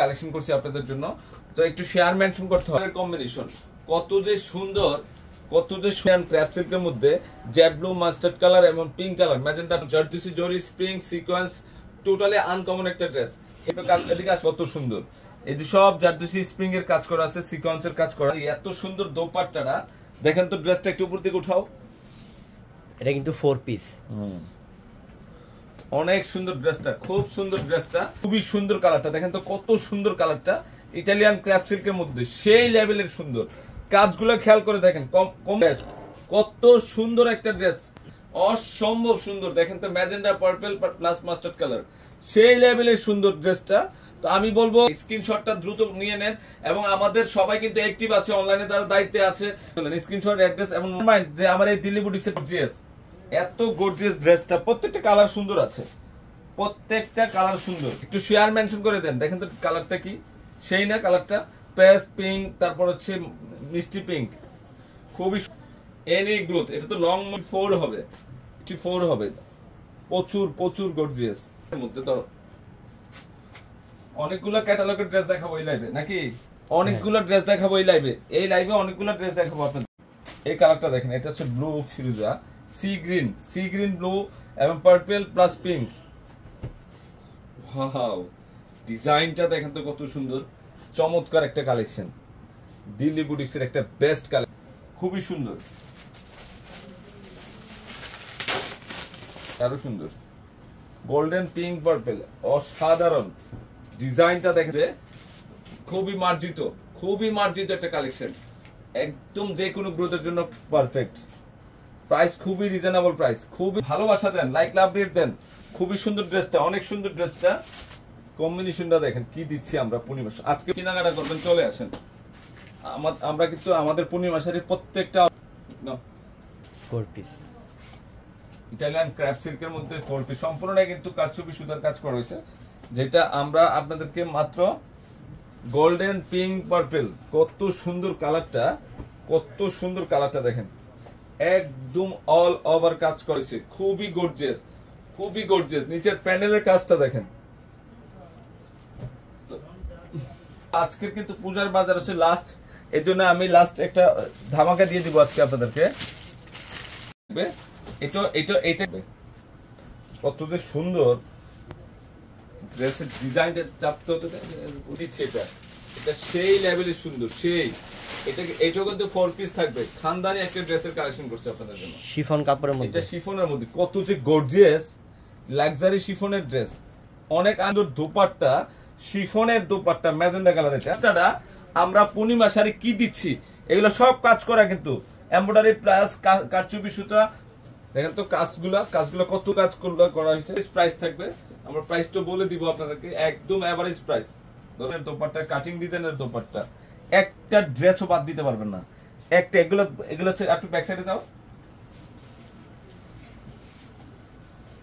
Collection করছি আপনাদের জন্য তো একটু শেয়ার মেনশন করতে হবে কম্বিনেশন কত যে সুন্দর কত যে সুন্দর ক্র্যাপ সিল্কের মধ্যে জেড ব্লু মাস্টার্ড কালার এবং পিঙ্ক কালার ম্যাজেন্টা জর্দিসি zari spring sequence totally uncommon একটা ড্রেস এদিকে কত সুন্দর এই যে সব জার্দিসি স্প্রিং এর কাজ করা আছে সিকোয়েন্স এর কাজ করা এত সুন্দর দোপাট্টাটা দেখেন তো ড্রেসটা একটু উপর থেকে উঠাও এটা কিন্তু ফোর পিস হুম অনেক সুন্দর ড্রেসটা খুব সুন্দর ড্রেসটা খুবই সুন্দর কালারটা দেখেন তো কত সুন্দর কালারটা ইটালিয়ান ক্রাফট সিল্কের মধ্যে সেই লেভেলের সুন্দর কাজগুলো খেয়াল করে দেখেন কম কম ড্রেস কত সুন্দর একটা ড্রেস অসম্ভব সুন্দর দেখেন তো magenta purple plus mustard colour সেই লেভেলের সুন্দর ড্রেসটা তো আমি বলবো স্ক্রিনশটটা দ্রুত নিয়ে নেন এবং আমাদের সবাই কিন্তু অ্যাক্টিভ আছে অনলাইনে তারা দায়িত্বে আছে স্ক্রিনশট অ্যাড্রেস এবং মাইন্ড যে আমার এই দিল্লি বুটিক্সের জিএস এত গর্জিয়াস ড্রেসটা প্রত্যেকটা কালার সুন্দর আছে প্রত্যেকটা কালার সুন্দর একটু শেয়ার মেনশন করে দেন দেখেন তো কালারটা কি সেই না কালারটা পেস্ট পিঙ্ক তারপর হচ্ছে মিষ্টি পিঙ্ক খুবই এনি গ্রোথ এটা তো লং ফোর হবে ফোর হবে প্রচুর প্রচুর গর্জিয়াস এর মধ্যে তো অনেকগুলো ক্যাটালগের ড্রেস দেখাবো এই লাইভে নাকি অনেকগুলো ড্রেস হ্যাঁ। দেখাবো এই লাইভে এই লাইভে অনেকগুলো ড্রেস দেখাবো আপনাদের এই কালারটা দেখেন এটা হচ্ছে ব্লু ফিরুজা sea green sea green blue এবং পার্পেল প্লাস পিঙ্ক ওয়াও ডিজাইনটা দেখেন তো কত সুন্দর চমৎকার একটা কালেকশন দিল্লি বুটিক্সের একটা বেস্ট কালেকশন খুবই সুন্দর আরো সুন্দর গোল্ডেন পিঙ্ক পার্পেল অসাধারণ ডিজাইনটা দেখবে খুবই মার্জিত খুবই মার্জিত একটা কালেকশন একদম যে কোনো গ্রোথের জন্য পারফেক্ট প্রাইস খুবই রিজনেবল প্রাইস খুবই ভালোবাসা দেন লাইক লাভ রেট দেন খুবই সুন্দর ড্রেসটা অনেক সুন্দর ড্রেসটা কম্বিনেশনটা দেখেন কি দিচ্ছি আমরা পূর্ণিমা আজকে কেনাকাটা করবেন চলে আসেন আমরা কিন্তু আমাদের পূর্ণিমা প্রত্যেকটা ফোর ইটালিয়ান ক্রাফট সিল্কের মধ্যে ফোর পিস সম্পূর্ণটাই কিন্তু কারচুপি সুতার কাজ করা হয়েছে যেটা আমরা আপনাদেরকে মাত্র গোল্ডেন পিঙ্ক পার্পেল কত সুন্দর কালারটা কত সুন্দর কালারটা দেখেন একদম অল ওভার কাজ করেছে খুবই গর্জেস খুবই গর্জেস নিচের প্যানেলের কাজটা দেখেন আজকের কিন্তু পূজার বাজার আছে লাস্ট এই জন্য আমি লাস্ট একটা ধামাকা দিয়ে দিব আজকে আপনাদেরকে কত যে সুন্দর ড্রেসের ডিজাইনটা চাপতে হতে এটা এটা সেই লেভেলে সুন্দর সেই এটা এটাও কিন্তু ফোর পিস থাকবে খানদানি একটা ড্রেসের কালেকশন করছে আপনাদের জন্য শিফন কাপড়ের মধ্যে এটা শিফনের মধ্যে কত যে গর্জিয়াস লাক্সারি শিফনের ড্রেস অনেক আন্দোর দোপাট্টা শিফনের দোপাট্টা ম্যাজেন্ডা কালার এটা এটা আমরা পূর্ণিমা শাড়ি কি দিচ্ছি এগুলো সব কাজ করা কিন্তু এমব্রয়ডারি প্লাস কারচুপি সুতা দেখেন তো কাজগুলা কাজগুলো কত কাজ করা হয়েছে প্রাইস থাকবে আমরা প্রাইসটা বলে দিব আপনাদেরকে একদম অ্যাভারেজ প্রাইস ধরেন দোপাট্টা কাটিং ডিজাইনের দোপাট্টা একটা ড্রেসও বাদ দিতে পারবেন না একটা এগুলো এগুলো হচ্ছে একটু ব্যাক সাইডে যাও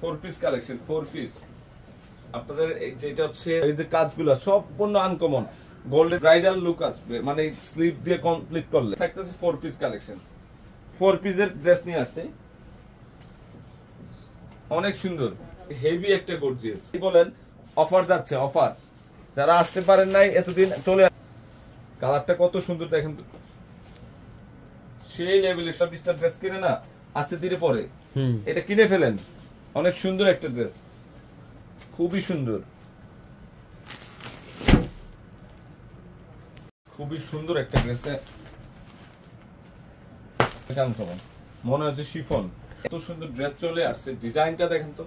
four piece collection four piece আপনাদের যেটা হচ্ছে এই যে কাজগুলো সম্পূর্ণ আনকমন গোল্ডেন ব্রাইডাল লুক আসবে মানে স্লিপ দিয়ে কমপ্লিট করলে থাকতেছে ফোর পিস কালেকশন ফোর পিসের ড্রেস নিয়ে আসছে অনেক সুন্দর হেভি একটা গর্জিয়াস বলেন অফার যাচ্ছে অফার যারা আসতে পারেন নাই এতদিন চলে কালারটা কত সুন্দর দেখেন তো সেই লেভেলের সব স্টার ড্রেস কিনে না আস্তে ধীরে পরে এটা কিনে ফেলেন অনেক সুন্দর একটা ড্রেস খুবই সুন্দর খুবই সুন্দর একটা ড্রেস মনে হচ্ছে শিফন এত সুন্দর ড্রেস চলে আসছে ডিজাইনটা দেখেন তো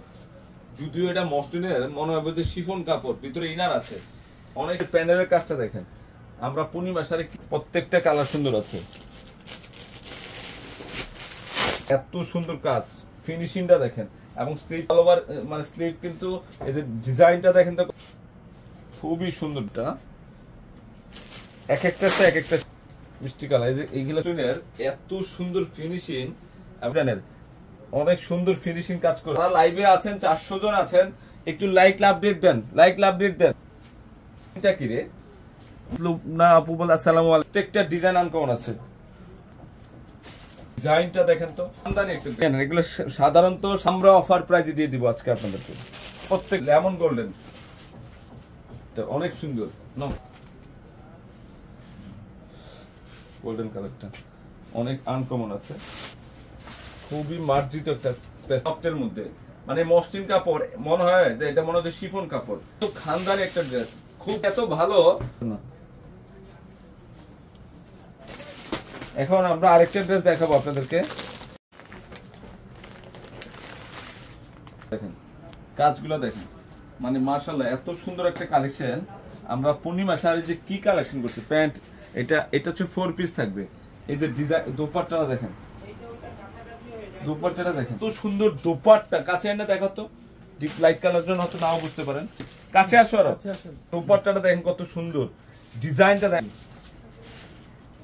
যদিও এটা মসলিনের মনে হবে যে শিফন কাপড় ভিতরে ইনার আছে অনেক প্যানেলের কাজটা দেখেন আমরা পূর্ণিমা শাড়ি প্রত্যেকটা কালার সুন্দর আছে এত সুন্দর কাজ ফিনিশিংটা দেখেন এবং স্লিপ অল মানে স্লিপ কিন্তু এই যে ডিজাইনটা দেখেন তো খুবই সুন্দরটা এক একটা এক একটা মিষ্টি কালার এই যে এইগুলো টুনের এত সুন্দর ফিনিশিং জানেন অনেক সুন্দর ফিনিশিং কাজ করে তারা লাইভে আছেন চারশো জন আছেন একটু লাইক আপডেট দেন লাইক আপডেট দেন এটা কি রে না আপু আলাইকুম প্রত্যেকটা ডিজাইন আছে ডিজাইনটা দেখেন তো আমদানি একটু এগুলো সাধারণত আমরা অফার প্রাইজে দিয়ে দিব আজকে আপনাদেরকে প্রত্যেক লেমন গোল্ডেন অনেক সুন্দর ন গোল্ডেন কালারটা অনেক আনকমন আছে খুবই মার্জিত একটা সফটের মধ্যে মানে মসলিন কাপড় মনে হয় যে এটা মনে হচ্ছে শিফন কাপড় তো খানদানি একটা ড্রেস খুব এত ভালো না এখন আমরা আরেকটা ড্রেস দেখাবো আপনাদেরকে দেখেন কাজগুলো দেখেন মানে মার্শাল্লাহ এত সুন্দর একটা কালেকশন আমরা পূর্ণিমা শাড়ি যে কি কালেকশন করছে প্যান্ট এটা এটা হচ্ছে ফোর পিস থাকবে এই যে ডিজাইন দোপাট্টাটা দেখেন দোপাট্টাটা দেখেন তো সুন্দর দোপাট্টা কাছে এনে দেখাতো ডিপ লাইট কালার জন্য হয়তো নাও বুঝতে পারেন কাছে আসো আর দোপাট্টাটা দেখেন কত সুন্দর ডিজাইনটা দেখেন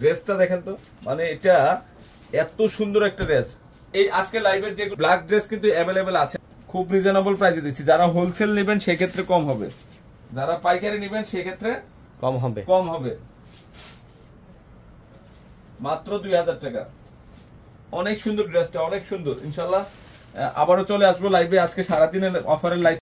ড্রেসটা দেখেন তো মানে এটা এত সুন্দর একটা ড্রেস এই আজকে লাইভের যে ব্ল্যাক ড্রেস কিন্তু অ্যাভেলেবেল আছে খুব রিজনেবল প্রাইসে দিচ্ছি যারা হোলসেল নেবেন সেক্ষেত্রে কম হবে যারা পাইকারি নেবেন সেক্ষেত্রে কম হবে কম হবে মাত্র দুই হাজার টাকা অনেক সুন্দর ড্রেসটা অনেক সুন্দর ইনশাল্লাহ আবারও চলে আসবো লাইভে আজকে সারাদিনের অফারের লাইভ